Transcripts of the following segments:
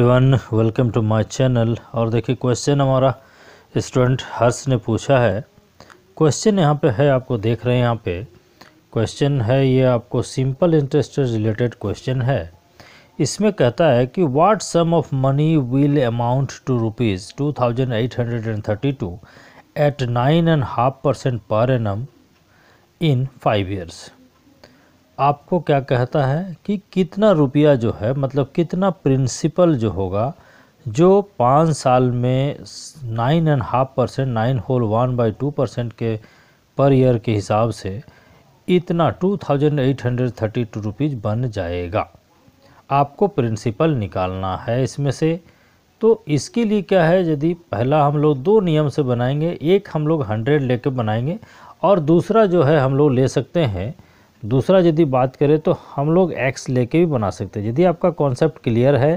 everyone welcome to my channel और देखिए question हमारा स्टूडेंट हर्ष ने पूछा है क्वेश्चन यहाँ पे है आपको देख रहे हैं यहाँ पे क्वेश्चन है ये आपको सिंपल इंटरेस्ट रिलेटेड क्वेश्चन है इसमें कहता है कि what sum of money will amount to rupees two thousand eight hundred and thirty two at nine and half percent per annum in five years आपको क्या कहता है कि कितना रुपया जो है मतलब कितना प्रिंसिपल जो होगा जो पाँच साल में nine and half percent nine whole one by two percent के पर ईयर के हिसाब से इतना two thousand eight hundred thirty two rupees बन जाएगा आपको प्रिंसिपल निकालना है इसमें से तो इसके लिए क्या है यदि पहला हम लोग दो नियम से बनाएंगे एक हम लोग हंड्रेड लेके बनाएंगे और दूसरा जो है हम लोग ले सकते हैं दूसरा यदि बात करें तो हम लोग एक्स लेके भी बना सकते हैं यदि आपका कॉन्सेप्ट क्लियर है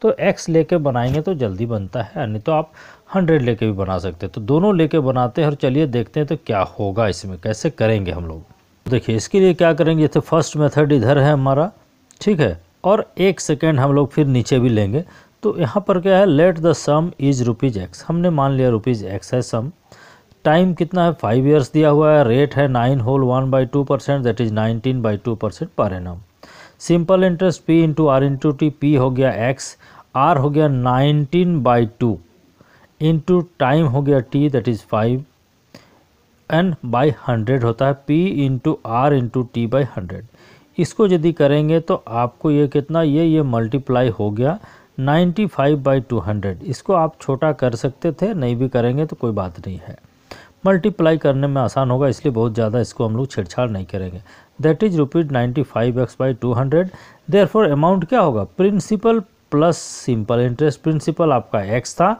तो एक्स लेके बनाएंगे तो जल्दी बनता है नहीं तो आप हंड्रेड लेके भी बना सकते हैं तो दोनों लेके बनाते हैं और चलिए देखते हैं तो क्या होगा इसमें कैसे करेंगे हम लोग तो देखिए इसके लिए क्या करेंगे जैसे फर्स्ट मेथड इधर है हमारा ठीक है और एक सेकेंड हम लोग फिर नीचे भी लेंगे तो यहाँ पर क्या है let the sum is rupees x हमने मान लिया रुपीज़ एक्स है सम टाइम कितना है फाइव ईयर्स दिया हुआ है रेट है nine whole one by two percent that is nineteen by two percent per annum simple interest P into R into T P हो गया एक्स आर हो गया nineteen by two into time हो गया T that is five and by hundred होता है P into R into T by hundred इसको यदि करेंगे तो आपको ये कितना ये ये मल्टीप्लाई हो गया ninety five by two hundred इसको आप छोटा कर सकते थे नहीं भी करेंगे तो कोई बात नहीं है मल्टीप्लाई करने में आसान होगा इसलिए बहुत ज़्यादा इसको हम लोग छेड़छाड़ नहीं करेंगे that is rupees ninety five x by two hundred therefore amount क्या होगा principal plus simple interest principal आपका एक्स था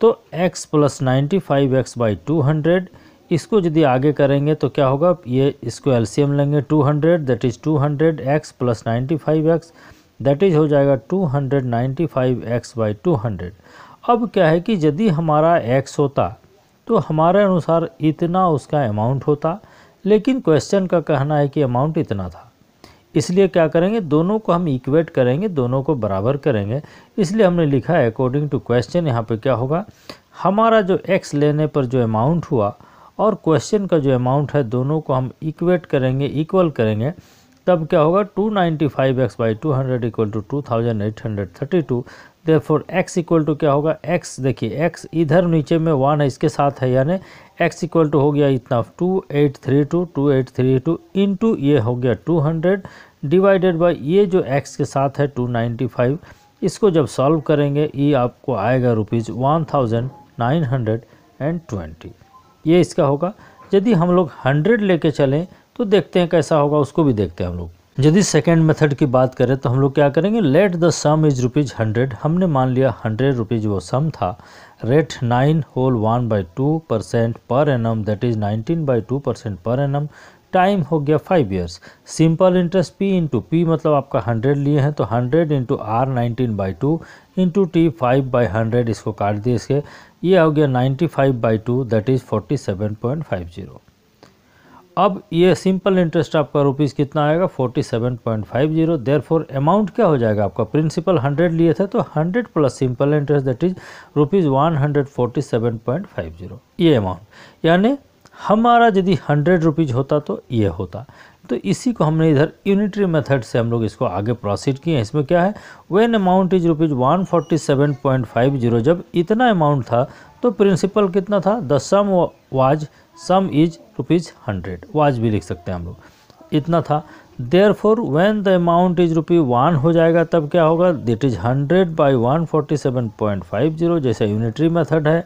तो x plus ninety five x by two hundred इसको यदि आगे करेंगे तो क्या होगा ये इसको एलसीएम लेंगे two hundred that is two hundred x plus ninety five x that is हो जाएगा two hundred ninety five x by two hundred अब क्या है कि यदि हमारा एक्स होता तो हमारे अनुसार इतना उसका अमाउंट होता लेकिन क्वेश्चन का कहना है कि अमाउंट इतना था इसलिए क्या करेंगे दोनों को हम इक्वेट करेंगे दोनों को बराबर करेंगे इसलिए हमने लिखा है अकॉर्डिंग टू क्वेश्चन यहाँ पे क्या होगा हमारा जो एक्स लेने पर जो अमाउंट हुआ और क्वेश्चन का जो अमाउंट है दोनों को हम इक्वेट करेंगे इक्वल करेंगे तब क्या होगा two ninety five x by two hundred equal to two thousand eight hundred thirty two therefore x equal to क्या होगा x देखिए x इधर नीचे में वन है इसके साथ है यानी x इक्वल टू हो गया इतना two eight three two two eight three two into ये हो गया टू हंड्रेड डिवाइडेड बाई ये जो x के साथ है टू नाइन्टी फाइव इसको जब सॉल्व करेंगे ये आपको आएगा rupees one thousand nine hundred and twenty ये इसका होगा यदि हम लोग हंड्रेड लेके चलें तो देखते हैं कैसा होगा उसको भी देखते हैं हम लोग यदि सेकेंड मेथड की बात करें तो हम लोग क्या करेंगे let the sum is rupees hundred हमने मान लिया हंड्रेड रुपीज़ वो सम था rate nine whole one by two percent per annum that is nineteen by two percent per annum time हो गया five years simple interest P into P मतलब आपका hundred लिए हैं तो hundred into R nineteen by two into T five by hundred इसको काट दिए इसके ये हो गया ninety five by two that is forty seven point five zero अब ये सिंपल इंटरेस्ट आपका रुपीज़ कितना आएगा forty seven point five zero therefore amount क्या हो जाएगा आपका प्रिंसिपल हंड्रेड लिए थे तो hundred plus simple interest that is rupees one hundred forty seven point five zero ये अमाउंट यानी हमारा यदि हंड्रेड रुपीज़ होता तो ये होता तो इसी को हमने इधर यूनिटरी मेथड से हम लोग इसको आगे प्रोसीड किए इसमें क्या है when amount is rupees one forty seven point five zero जब इतना अमाउंट था तो प्रिंसिपल कितना था the sum was sum is rupees hundred वो आज भी लिख सकते हैं हम लोग इतना था therefore when the amount is rupee one हो जाएगा तब क्या होगा that is hundred by one forty seven point five zero जैसा यूनिटरी मेथड है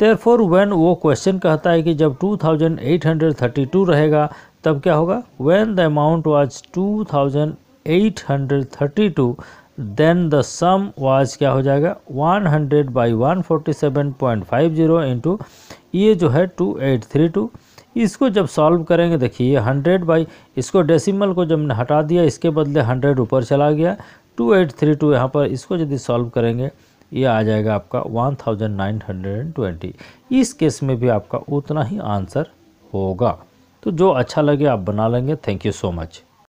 देयर फोर वेन वो क्वेश्चन कहता है कि जब two thousand eight hundred thirty two रहेगा तब क्या होगा when the amount was two thousand eight hundred thirty two then the sum was क्या हो जाएगा 100 hundred by one forty seven point five zero into ये जो है टू एट थ्री टू इसको जब सॉल्व करेंगे देखिए हंड्रेड बाई इसको डेसिमल को जब हटा दिया इसके बदले हंड्रेड ऊपर चला गया टू एट थ्री टू यहाँ पर इसको यदि सॉल्व करेंगे ये आ जाएगा आपका one thousand nine hundred and twenty इस केस में भी आपका उतना ही आंसर होगा तो जो अच्छा लगे आप बना लेंगे थैंक यू सो मच